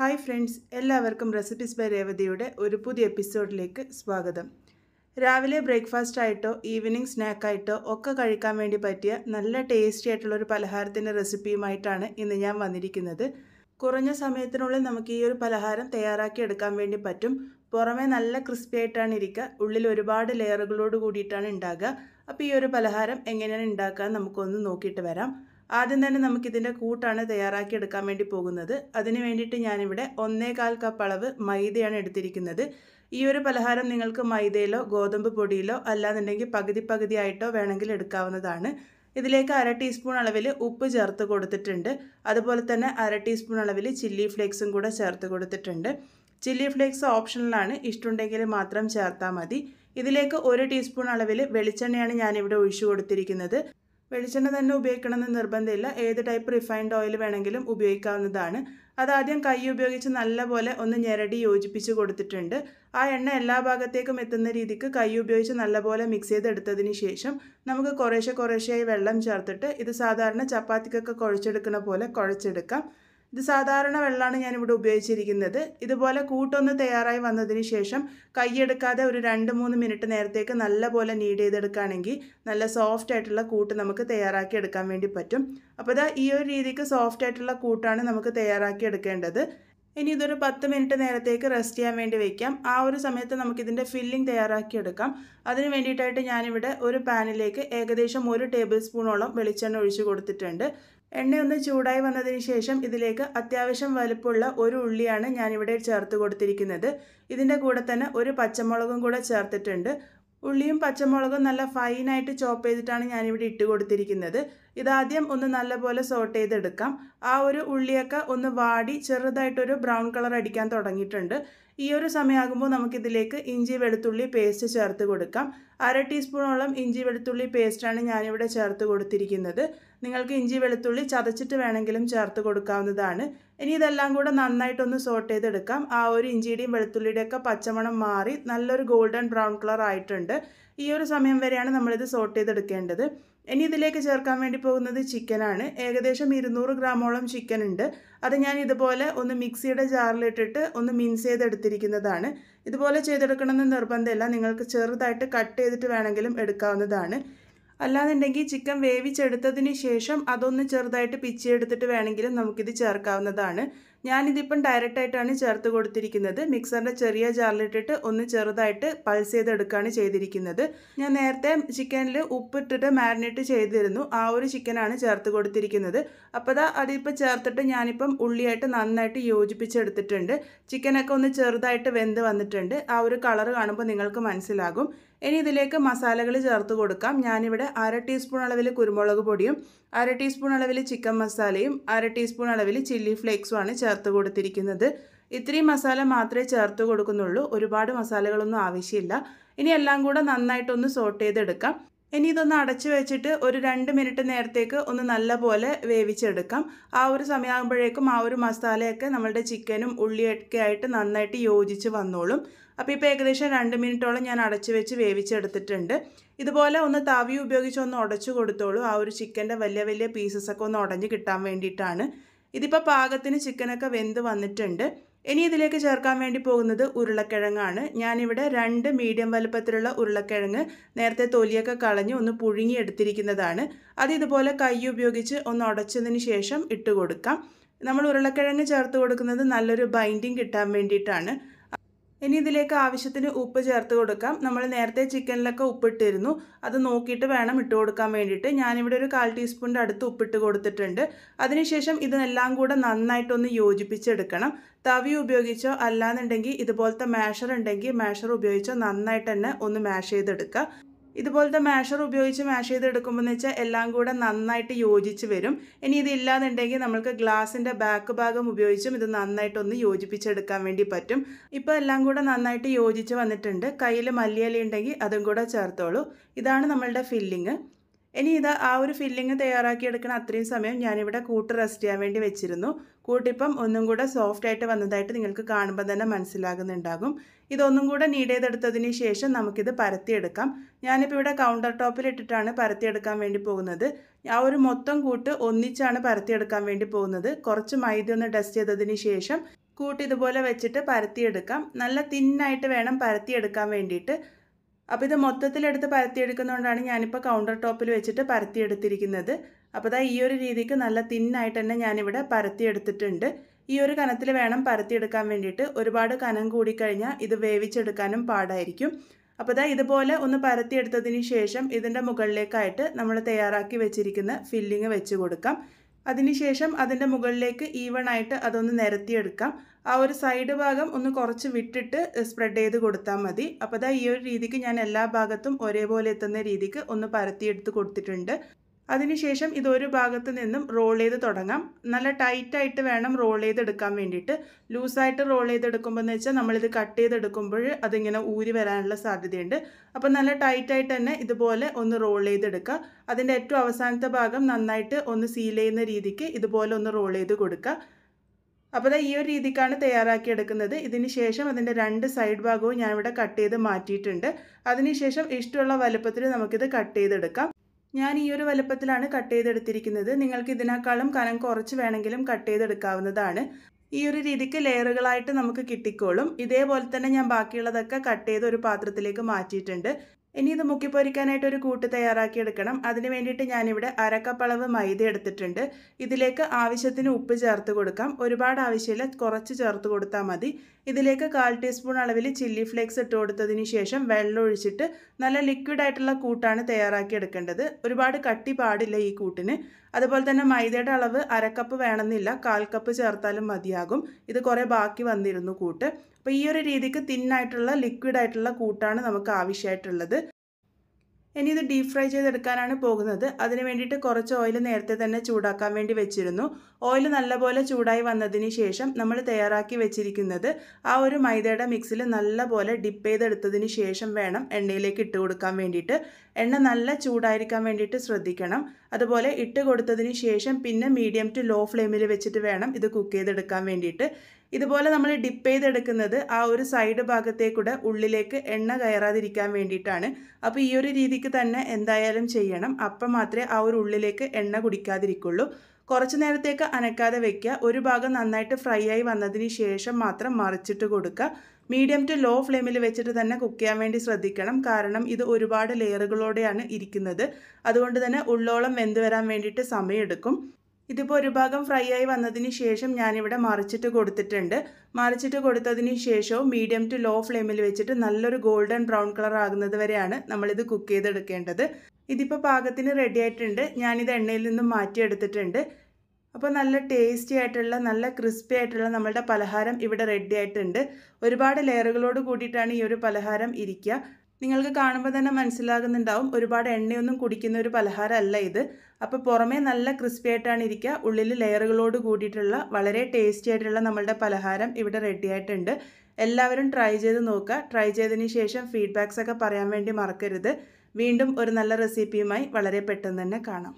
hi friends എല്ലാവർക്കും recipes by രേവതിയുടെ ഒരു പുതിയ എപ്പിസോഡിലേക്ക് സ്വാഗതം രാവിലെ ബ്രേക്ക്ഫാസ്റ്റ് ആയിട്ടോ ഈവനിങ് സ്നാക്കായിട്ടോ ഒക്കെ കഴിക്കാൻ വേണ്ടി പറ്റിയ നല്ല ടേസ്റ്റി ആയിട്ടുള്ള ഒരു പലഹാരത്തിൻ്റെ റെസിപ്പിയുമായിട്ടാണ് ഇന്ന് ഞാൻ വന്നിരിക്കുന്നത് കുറഞ്ഞ സമയത്തിനുള്ളിൽ നമുക്ക് ഈ ഒരു പലഹാരം തയ്യാറാക്കി എടുക്കാൻ വേണ്ടി പറ്റും പുറമെ നല്ല ക്രിസ്പി ആയിട്ടാണ് ഇരിക്കുക ഉള്ളിൽ ഒരുപാട് ലെയറുകളോട് കൂടിയിട്ടാണ് ഉണ്ടാകുക അപ്പോൾ ഈ ഒരു പലഹാരം എങ്ങനെയാണ് ഉണ്ടാക്കുക നമുക്കൊന്ന് നോക്കിയിട്ട് വരാം ആദ്യം തന്നെ നമുക്കിതിൻ്റെ കൂട്ടാണ് തയ്യാറാക്കി എടുക്കാൻ വേണ്ടി പോകുന്നത് അതിന് വേണ്ടിയിട്ട് ഞാനിവിടെ ഒന്നേകാൽ കപ്പ് അളവ് മൈദയാണ് എടുത്തിരിക്കുന്നത് ഈ ഒരു പലഹാരം നിങ്ങൾക്ക് മൈദയിലോ ഗോതമ്പ് പൊടിയിലോ അല്ലാന്നുണ്ടെങ്കിൽ പകുതി പകുതിയായിട്ടോ വേണമെങ്കിൽ എടുക്കാവുന്നതാണ് ഇതിലേക്ക് അര ടീസ്പൂൺ അളവിൽ ഉപ്പ് ചേർത്ത് കൊടുത്തിട്ടുണ്ട് അതുപോലെ തന്നെ അര ടീസ്പൂൺ അളവിൽ ചില്ലി ഫ്ലേക്സും കൂടെ ചേർത്ത് കൊടുത്തിട്ടുണ്ട് ചില്ലി ഫ്ലേക്സ് ഓപ്ഷണലാണ് ഇഷ്ടമുണ്ടെങ്കിൽ മാത്രം ചേർത്താൽ മതി ഇതിലേക്ക് ഒരു ടീസ്പൂൺ അളവിൽ വെളിച്ചെണ്ണയാണ് ഞാനിവിടെ ഒഴിച്ചു കൊടുത്തിരിക്കുന്നത് വെളിച്ചെണ്ണ തന്നെ ഉപയോഗിക്കണമെന്ന് നിർബന്ധമില്ല ഏത് ടൈപ്പ് റിഫൈൻഡ് ഓയിൽ വേണമെങ്കിലും ഉപയോഗിക്കാവുന്നതാണ് അതാദ്യം കൈ ഉപയോഗിച്ച് നല്ലപോലെ ഒന്ന് ഞെരടി യോജിപ്പിച്ച് കൊടുത്തിട്ടുണ്ട് ആ എണ്ണ എല്ലാ ഭാഗത്തേക്കും എത്തുന്ന രീതിക്ക് കൈ ഉപയോഗിച്ച് നല്ലപോലെ മിക്സ് ചെയ്തെടുത്തതിന് ശേഷം നമുക്ക് കുറേശ്ശെ കുറേശ്ശെയായി വെള്ളം ചേർത്തിട്ട് ഇത് സാധാരണ ചപ്പാത്തിക്കൊക്കെ കുഴച്ചെടുക്കുന്ന പോലെ കുഴച്ചെടുക്കാം ഇത് സാധാരണ വെള്ളമാണ് ഞാനിവിടെ ഉപയോഗിച്ചിരിക്കുന്നത് ഇതുപോലെ കൂട്ടൊന്ന് തയ്യാറായി വന്നതിന് ശേഷം കൈയെടുക്കാതെ ഒരു രണ്ട് മൂന്ന് മിനിറ്റ് നേരത്തേക്ക് നല്ല പോലെ നീഡ് ചെയ്തെടുക്കുകയാണെങ്കിൽ നല്ല സോഫ്റ്റ് ആയിട്ടുള്ള കൂട്ട് നമുക്ക് തയ്യാറാക്കി എടുക്കാൻ വേണ്ടി പറ്റും അപ്പോൾ ഇതാ ഈ ഒരു രീതിക്ക് സോഫ്റ്റ് ആയിട്ടുള്ള കൂട്ടാണ് നമുക്ക് തയ്യാറാക്കി എടുക്കേണ്ടത് ഇനി ഇതൊരു പത്ത് മിനിറ്റ് നേരത്തേക്ക് റെസ്റ്റ് ചെയ്യാൻ വേണ്ടി വയ്ക്കാം ആ ഒരു സമയത്ത് നമുക്കിതിൻ്റെ ഫില്ലിംഗ് തയ്യാറാക്കി എടുക്കാം അതിന് വേണ്ടിയിട്ടായിട്ട് ഞാനിവിടെ ഒരു പാനിലേക്ക് ഏകദേശം ഒരു ടേബിൾ സ്പൂണോളം വെളിച്ചെണ്ണ ഒഴിച്ചു കൊടുത്തിട്ടുണ്ട് എണ്ണയൊന്ന് ചൂടായി വന്നതിന് ശേഷം ഇതിലേക്ക് അത്യാവശ്യം വലുപ്പമുള്ള ഒരു ഉള്ളിയാണ് ഞാനിവിടെ ചേർത്ത് കൊടുത്തിരിക്കുന്നത് ഇതിൻ്റെ കൂടെ തന്നെ ഒരു പച്ചമുളകും കൂടെ ചേർത്തിട്ടുണ്ട് ഉള്ളിയും പച്ചമുളകും നല്ല ഫൈനായിട്ട് ചോപ്പ് ചെയ്തിട്ടാണ് ഞാനിവിടെ ഇട്ട് കൊടുത്തിരിക്കുന്നത് ഇതാദ്യം ഒന്ന് നല്ലപോലെ സോട്ട് ചെയ്തെടുക്കാം ആ ഒരു ഉള്ളിയൊക്കെ ഒന്ന് വാടി ചെറുതായിട്ടൊരു ബ്രൗൺ കളർ അടിക്കാൻ തുടങ്ങിയിട്ടുണ്ട് ഈ ഒരു സമയമാകുമ്പോൾ നമുക്കിതിലേക്ക് ഇഞ്ചി വെളുത്തുള്ളി പേസ്റ്റ് ചേർത്ത് കൊടുക്കാം അര ടീസ്പൂണോളം ഇഞ്ചി വെളുത്തുള്ളി പേസ്റ്റാണ് ഞാനിവിടെ ചേർത്ത് കൊടുത്തിരിക്കുന്നത് നിങ്ങൾക്ക് ഇഞ്ചി വെളുത്തുള്ളി ചതച്ചിട്ട് വേണമെങ്കിലും ചേർത്ത് കൊടുക്കാവുന്നതാണ് ഇനി ഇതെല്ലാം കൂടെ നന്നായിട്ടൊന്ന് സോർട്ട് ചെയ്തെടുക്കാം ആ ഒരു ഇഞ്ചിയുടെയും വെളുത്തുള്ളിയുടെയൊക്കെ പച്ചമണം മാറി നല്ലൊരു ഗോൾഡൻ ബ്രൗൺ കളർ ആയിട്ടുണ്ട് ഈ ഒരു സമയം വരെയാണ് നമ്മളിത് സോർട്ട് ചെയ്തെടുക്കേണ്ടത് ഇനി ഇതിലേക്ക് ചേർക്കാൻ വേണ്ടി പോകുന്നത് ചിക്കനാണ് ഏകദേശം ഇരുന്നൂറ് ഗ്രാമോളം ചിക്കൻ ഉണ്ട് അത് ഞാൻ ഇതുപോലെ ഒന്ന് മിക്സിയുടെ ജാറിലിട്ടിട്ട് ഒന്ന് മിൻസ് ചെയ്തെടുത്തിരിക്കുന്നതാണ് ഇതുപോലെ ചെയ്തെടുക്കണമെന്ന് നിർബന്ധമില്ല നിങ്ങൾക്ക് ചെറുതായിട്ട് കട്ട് ചെയ്തിട്ട് വേണമെങ്കിലും എടുക്കാവുന്നതാണ് അല്ലാന്നുണ്ടെങ്കിൽ ചിക്കൻ വേവിച്ചെടുത്തതിന് ശേഷം അതൊന്ന് ചെറുതായിട്ട് പിച്ചിയെടുത്തിട്ട് വേണമെങ്കിലും നമുക്കിത് ചേർക്കാവുന്നതാണ് ഞാനിതിപ്പം ഡയറക്റ്റായിട്ടാണ് ചേർത്ത് കൊടുത്തിരിക്കുന്നത് മിക്സറിൻ്റെ ചെറിയ ജാറിലിട്ടിട്ട് ഒന്ന് ചെറുതായിട്ട് പൾസ് ചെയ്തെടുക്കുകയാണ് ചെയ്തിരിക്കുന്നത് ഞാൻ നേരത്തെ ചിക്കനിൽ ഉപ്പിട്ടിട്ട് മാരിനേറ്റ് ചെയ്തിരുന്നു ആ ഒരു ചിക്കനാണ് ചേർത്ത് കൊടുത്തിരിക്കുന്നത് അപ്പോൾ ദാ അതിപ്പോൾ ചേർത്തിട്ട് ഞാനിപ്പം ഉള്ളിയായിട്ട് നന്നായിട്ട് യോജിപ്പിച്ചെടുത്തിട്ടുണ്ട് ചിക്കനൊക്കെ ഒന്ന് ചെറുതായിട്ട് വെന്ത് വന്നിട്ടുണ്ട് ആ ഒരു കളർ കാണുമ്പോൾ നിങ്ങൾക്ക് മനസ്സിലാകും ഇനി ഇതിലേക്ക് മസാലകൾ ചേർത്ത് കൊടുക്കാം ഞാനിവിടെ അര ടീസ്പൂൺ അളവിൽ കുരുമുളക് പൊടിയും അര ടീസ്പൂൺ അളവിൽ ചിക്കൻ മസാലയും അര ടീസ്പൂൺ അളവിൽ ചില്ലി ഫ്ലേക്സുമാണ് ചേർത്ത് കൊടുത്തിരിക്കുന്നത് ഇത്രയും മസാല മാത്രമേ ചേർത്ത് കൊടുക്കുന്നുള്ളൂ ഒരുപാട് മസാലകളൊന്നും ആവശ്യമില്ല ഇനി എല്ലാം കൂടെ നന്നായിട്ടൊന്ന് സോട്ട് ചെയ്തെടുക്കാം ഇനി ഇതൊന്ന് അടച്ചു വെച്ചിട്ട് ഒരു രണ്ട് മിനിറ്റ് നേരത്തേക്ക് ഒന്ന് നല്ലപോലെ വേവിച്ചെടുക്കാം ആ ഒരു സമയമാകുമ്പോഴേക്കും ആ ഒരു മസാലയൊക്കെ നമ്മളുടെ ചിക്കനും ഉള്ളിയൊക്കെ ആയിട്ട് നന്നായിട്ട് യോജിച്ച് വന്നോളും അപ്പോൾ ഇപ്പോൾ ഏകദേശം രണ്ട് മിനിറ്റോളം ഞാൻ അടച്ചു വെച്ച് വേവിച്ചെടുത്തിട്ടുണ്ട് ഇതുപോലെ ഒന്ന് തവി ഉപയോഗിച്ച് ഒന്ന് ഉടച്ചു കൊടുത്തോളൂ ആ ഒരു ചിക്കൻ്റെ വലിയ വലിയ പീസസ് ഒക്കെ ഒന്ന് ഉടഞ്ഞ് കിട്ടാൻ വേണ്ടിയിട്ടാണ് ഇതിപ്പോൾ പാകത്തിന് ചിക്കനൊക്കെ വെന്ത് വന്നിട്ടുണ്ട് ഇനി ഇതിലേക്ക് ചേർക്കാൻ വേണ്ടി പോകുന്നത് ഉരുളക്കിഴങ്ങാണ് ഞാനിവിടെ രണ്ട് മീഡിയം വലുപ്പത്തിലുള്ള ഉരുളക്കിഴങ്ങ് നേരത്തെ തൊലിയൊക്കെ കളഞ്ഞ് ഒന്ന് പുഴുങ്ങിയെടുത്തിരിക്കുന്നതാണ് അത് ഇതുപോലെ കൈ ഉപയോഗിച്ച് ഒന്ന് ഉടച്ചതിന് ശേഷം ഇട്ട് കൊടുക്കാം നമ്മൾ ഉരുളക്കിഴങ്ങ് ചേർത്ത് കൊടുക്കുന്നത് നല്ലൊരു ബൈൻഡിങ് കിട്ടാൻ വേണ്ടിയിട്ടാണ് ഇനി ഇതിലേക്ക് ആവശ്യത്തിന് ഉപ്പ് ചേർത്ത് കൊടുക്കാം നമ്മൾ നേരത്തെ ചിക്കനിലൊക്കെ ഉപ്പിട്ടിരുന്നു അത് നോക്കിയിട്ട് വേണം ഇട്ട് കൊടുക്കാൻ വേണ്ടിയിട്ട് ഞാനിവിടെ ഒരു കാൽ ടീസ്പൂണിൻ്റെ അടുത്ത് ഉപ്പിട്ട് കൊടുത്തിട്ടുണ്ട് അതിനുശേഷം ഇതെല്ലാം കൂടെ നന്നായിട്ടൊന്ന് യോജിപ്പിച്ചെടുക്കണം തവി ഉപയോഗിച്ചോ അല്ലാന്നുണ്ടെങ്കിൽ ഇതുപോലത്തെ മാഷർ ഉണ്ടെങ്കിൽ മാഷർ ഉപയോഗിച്ചോ നന്നായിട്ട് തന്നെ ഒന്ന് മാഷ് ചെയ്തെടുക്കുക ഇതുപോലത്തെ മാഷർ ഉപയോഗിച്ച് മാഷ് ചെയ്തെടുക്കുമ്പോൾ എന്ന് വെച്ചാൽ എല്ലാം കൂടെ നന്നായിട്ട് യോജിച്ച് വരും ഇനി ഇതില്ലാന്നുണ്ടെങ്കിൽ നമുക്ക് ഗ്ലാസിൻ്റെ ബാക്ക് ഭാഗം ഉപയോഗിച്ചും ഇത് നന്നായിട്ടൊന്ന് യോജിപ്പിച്ചെടുക്കാൻ വേണ്ടി പറ്റും ഇപ്പോൾ എല്ലാം കൂടെ നന്നായിട്ട് യോജിച്ച് വന്നിട്ടുണ്ട് കയ്യിൽ മല്ലിയല ഉണ്ടെങ്കിൽ അതും കൂടെ ചേർത്തോളൂ ഇതാണ് നമ്മളുടെ ഫില്ലിങ് ഇനി ഇത് ആ ഒരു ഫില്ലിങ് തയ്യാറാക്കിയെടുക്കണ അത്രയും സമയം ഞാനിവിടെ കൂട്ട് റെസ്റ്റ് ചെയ്യാൻ വേണ്ടി വെച്ചിരുന്നു കൂട്ടിപ്പം ഒന്നും കൂടെ സോഫ്റ്റ് ആയിട്ട് വന്നതായിട്ട് നിങ്ങൾക്ക് കാണുമ്പോൾ തന്നെ മനസ്സിലാകുന്നുണ്ടാകും ഇതൊന്നും കൂടെ നീഡ് ചെയ്തെടുത്തതിന് ശേഷം നമുക്കിത് പരത്തിയെടുക്കാം ഞാനിപ്പോൾ ഇവിടെ കൗണ്ടർ ടോപ്പിൽ ഇട്ടിട്ടാണ് പരത്തിയെടുക്കാൻ വേണ്ടി പോകുന്നത് ആ ഒരു മൊത്തം കൂട്ട് ഒന്നിച്ചാണ് പരത്തിയെടുക്കാൻ വേണ്ടി പോകുന്നത് കുറച്ച് മൈദ ഒന്ന് ഡസ്റ്റ് ചെയ്തതിന് ശേഷം കൂട്ട് ഇതുപോലെ വെച്ചിട്ട് പരത്തിയെടുക്കാം നല്ല തിന്നായിട്ട് വേണം പരത്തിയെടുക്കാൻ വേണ്ടിയിട്ട് അപ്പോൾ ഇത് മൊത്തത്തിലെടുത്ത് പരത്തിയെടുക്കുന്നതുകൊണ്ടാണ് ഞാനിപ്പോൾ കൗണ്ടർ ടോപ്പിൽ വെച്ചിട്ട് പരത്തിയെടുത്തിരിക്കുന്നത് അപ്പോൾ ഇതാ ഈ ഒരു രീതിക്ക് നല്ല തിന്നായിട്ട് തന്നെ ഞാനിവിടെ പരത്തിയെടുത്തിട്ടുണ്ട് ഈ ഒരു കനത്തിൽ വേണം പരത്തിയെടുക്കാൻ വേണ്ടിയിട്ട് ഒരുപാട് കനം കൂടിക്കഴിഞ്ഞാൽ ഇത് വേവിച്ചെടുക്കാനും പാടായിരിക്കും അപ്പോൾ ഇതാ ഇതുപോലെ ഒന്ന് പരത്തിയെടുത്തതിന് ശേഷം ഇതിൻ്റെ മുകളിലേക്കായിട്ട് നമ്മൾ തയ്യാറാക്കി വെച്ചിരിക്കുന്ന ഫില്ലിങ് വെച്ച് കൊടുക്കാം അതിനുശേഷം അതിൻ്റെ മുകളിലേക്ക് ഈവൺ ആയിട്ട് അതൊന്ന് നിരത്തിയെടുക്കാം ആ ഒരു സൈഡ് ഭാഗം ഒന്ന് കുറച്ച് വിട്ടിട്ട് സ്പ്രെഡ് ചെയ്ത് കൊടുത്താൽ മതി അപ്പോൾ അതാ ഈ ഒരു രീതിക്ക് ഞാൻ എല്ലാ ഭാഗത്തും ഒരേപോലെ എത്തുന്ന രീതിക്ക് ഒന്ന് പരത്തിയെടുത്ത് കൊടുത്തിട്ടുണ്ട് അതിനുശേഷം ഇത് ഒരു ഭാഗത്ത് നിന്നും റോൾ ചെയ്ത് തുടങ്ങാം നല്ല ടൈറ്റായിട്ട് വേണം റോൾ ചെയ്തെടുക്കാൻ വേണ്ടിയിട്ട് ലൂസായിട്ട് റോൾ ചെയ്തെടുക്കുമ്പോൾ എന്ന് വെച്ചാൽ നമ്മളിത് കട്ട് ചെയ്തെടുക്കുമ്പോൾ അതിങ്ങനെ ഊരി വരാനുള്ള സാധ്യതയുണ്ട് അപ്പോൾ നല്ല ടൈറ്റായിട്ട് തന്നെ ഇതുപോലെ ഒന്ന് റോൾ ചെയ്തെടുക്കുക അതിൻ്റെ ഏറ്റവും അവസാനത്തെ ഭാഗം നന്നായിട്ട് ഒന്ന് സീൽ ചെയ്യുന്ന രീതിക്ക് ഇതുപോലെ ഒന്ന് റോൾ ചെയ്ത് കൊടുക്കുക അപ്പോൾ ഈ ഒരു രീതിക്കാണ് തയ്യാറാക്കിയെടുക്കുന്നത് ഇതിന് ശേഷം അതിൻ്റെ രണ്ട് സൈഡ് ഭാഗവും ഞാനിവിടെ കട്ട് ചെയ്ത് മാറ്റിയിട്ടുണ്ട് അതിനുശേഷം ഇഷ്ടമുള്ള വലുപ്പത്തിൽ നമുക്കിത് കട്ട് ചെയ്തെടുക്കാം ഞാൻ ഈ ഒരു വലുപ്പത്തിലാണ് കട്ട് ചെയ്തെടുത്തിരിക്കുന്നത് നിങ്ങൾക്ക് ഇതിനേക്കാളും കനം കുറച്ച് വേണമെങ്കിലും കട്ട് ചെയ്തെടുക്കാവുന്നതാണ് ഈ ഒരു രീതിക്ക് ലെയറുകളായിട്ട് നമുക്ക് കിട്ടിക്കോളും ഇതേപോലെ തന്നെ ഞാൻ ബാക്കിയുള്ളതൊക്കെ കട്ട് ചെയ്ത് ഒരു പാത്രത്തിലേക്ക് മാറ്റിയിട്ടുണ്ട് ഇനി ഇത് മുക്കിപ്പൊരിക്കാനായിട്ട് ഒരു കൂട്ട് തയ്യാറാക്കി എടുക്കണം അതിന് വേണ്ടിയിട്ട് ഞാനിവിടെ അരക്കപ്പളവ് മൈദ എടുത്തിട്ടുണ്ട് ഇതിലേക്ക് ആവശ്യത്തിന് ഉപ്പ് ചേർത്ത് കൊടുക്കാം ഒരുപാട് ആവശ്യമില്ല കുറച്ച് ചേർത്ത് കൊടുത്താൽ മതി ഇതിലേക്ക് കാൽ ടീസ്പൂൺ അളവിൽ ചില്ലി ഫ്ലേക്സ് ഇട്ട് കൊടുത്തതിന് ശേഷം വെള്ളം ഒഴിച്ചിട്ട് നല്ല ലിക്വിഡ് ആയിട്ടുള്ള കൂട്ടാണ് തയ്യാറാക്കി എടുക്കേണ്ടത് ഒരുപാട് കട്ടി പാടില്ല ഈ കൂട്ടിന് അതുപോലെ തന്നെ മൈദയുടെ അളവ് അരക്കപ്പ് വേണമെന്നില്ല കാൽ കപ്പ് ചേർത്താലും മതിയാകും ഇത് കുറേ ബാക്കി വന്നിരുന്നു കൂട്ട് അപ്പോൾ ഈ ഒരു രീതിക്ക് തിന്നായിട്ടുള്ള ലിക്വിഡ് ആയിട്ടുള്ള കൂട്ടാണ് നമുക്ക് ആവശ്യമായിട്ടുള്ളത് ഇനി ഇത് ഡീപ്പ് ഫ്രൈ ചെയ്തെടുക്കാനാണ് പോകുന്നത് അതിന് വേണ്ടിയിട്ട് കുറച്ച് ഓയിൽ നേരത്തെ തന്നെ ചൂടാക്കാൻ വേണ്ടി വെച്ചിരുന്നു ഓയിൽ നല്ലപോലെ ചൂടായി വന്നതിന് ശേഷം നമ്മൾ തയ്യാറാക്കി വെച്ചിരിക്കുന്നത് ആ ഒരു മൈദയുടെ മിക്സിൽ നല്ലപോലെ ഡിപ്പ് ചെയ്തെടുത്തതിന് ശേഷം വേണം എണ്ണയിലേക്ക് ഇട്ട് കൊടുക്കാൻ വേണ്ടിയിട്ട് എണ്ണ നല്ല ചൂടായിരിക്കാൻ വേണ്ടിയിട്ട് ശ്രദ്ധിക്കണം അതുപോലെ ഇട്ട് കൊടുത്തതിന് ശേഷം പിന്നെ മീഡിയം ടു ലോ ഫ്ലെയിമിൽ വെച്ചിട്ട് വേണം ഇത് കുക്ക് ചെയ്തെടുക്കാൻ വേണ്ടിയിട്ട് ഇതുപോലെ നമ്മൾ ഡിപ്പ് ചെയ്തെടുക്കുന്നത് ആ ഒരു സൈഡ് ഭാഗത്തേക്കൂടെ ഉള്ളിലേക്ക് എണ്ണ കയറാതിരിക്കാൻ വേണ്ടിയിട്ടാണ് അപ്പോൾ ഈ ഒരു രീതിക്ക് തന്നെ എന്തായാലും ചെയ്യണം അപ്പം മാത്രമേ ആ ഒരു ഉള്ളിലേക്ക് എണ്ണ കുടിക്കാതിരിക്കുള്ളൂ കുറച്ച് നേരത്തേക്ക് അനക്കാതെ വെക്കുക ഒരു ഭാഗം നന്നായിട്ട് ഫ്രൈ ആയി വന്നതിന് ശേഷം മാത്രം മറിച്ചിട്ട് കൊടുക്കുക മീഡിയം ടു ലോ ഫ്ലെയിമിൽ വെച്ചിട്ട് തന്നെ കുക്ക് ചെയ്യാൻ വേണ്ടി ശ്രദ്ധിക്കണം കാരണം ഇത് ഒരുപാട് ലെയറുകളോടെയാണ് ഇരിക്കുന്നത് അതുകൊണ്ട് തന്നെ ഉള്ളോളം വെന്ത് വരാൻ വേണ്ടിയിട്ട് സമയമെടുക്കും ഇതിപ്പോൾ ഒരു ഭാഗം ഫ്രൈ ആയി വന്നതിന് ശേഷം ഞാനിവിടെ മറിച്ചിട്ട് കൊടുത്തിട്ടുണ്ട് മറിച്ചിട്ട് കൊടുത്തതിന് ശേഷവും മീഡിയം ടു ലോ ഫ്ലെയിമിൽ വെച്ചിട്ട് നല്ലൊരു ഗോൾഡൻ ബ്രൗൺ കളർ ആകുന്നത് വരെയാണ് നമ്മളിത് കുക്ക് ചെയ്തെടുക്കേണ്ടത് ഇതിപ്പോൾ പാകത്തിന് റെഡി ആയിട്ടുണ്ട് ഞാനിത് എണ്ണയിൽ നിന്നും മാറ്റിയെടുത്തിട്ടുണ്ട് അപ്പോൾ നല്ല ടേസ്റ്റി ആയിട്ടുള്ള നല്ല ക്രിസ്പി ആയിട്ടുള്ള നമ്മളുടെ പലഹാരം ഇവിടെ റെഡി ആയിട്ടുണ്ട് ഒരുപാട് ലെയറുകളോട് കൂടിയിട്ടാണ് ഈ ഒരു പലഹാരം ഇരിക്കുക നിങ്ങൾക്ക് കാണുമ്പോൾ തന്നെ മനസ്സിലാകുന്നുണ്ടാവും ഒരുപാട് എണ്ണയൊന്നും കുടിക്കുന്ന ഒരു പലഹാരമല്ല ഇത് അപ്പോൾ പുറമേ നല്ല ക്രിസ്പി ആയിട്ടാണ് ഇരിക്കുക ഉള്ളിൽ ലെയറുകളോട് കൂടിയിട്ടുള്ള വളരെ ടേസ്റ്റി ആയിട്ടുള്ള നമ്മളുടെ പലഹാരം ഇവിടെ റെഡി ആയിട്ടുണ്ട് എല്ലാവരും ട്രൈ ചെയ്ത് നോക്കുക ട്രൈ ചെയ്തതിന് ശേഷം ഫീഡ്ബാക്സ് ഒക്കെ പറയാൻ വേണ്ടി മറക്കരുത് വീണ്ടും ഒരു നല്ല റെസിപ്പിയുമായി വളരെ പെട്ടെന്ന് തന്നെ കാണാം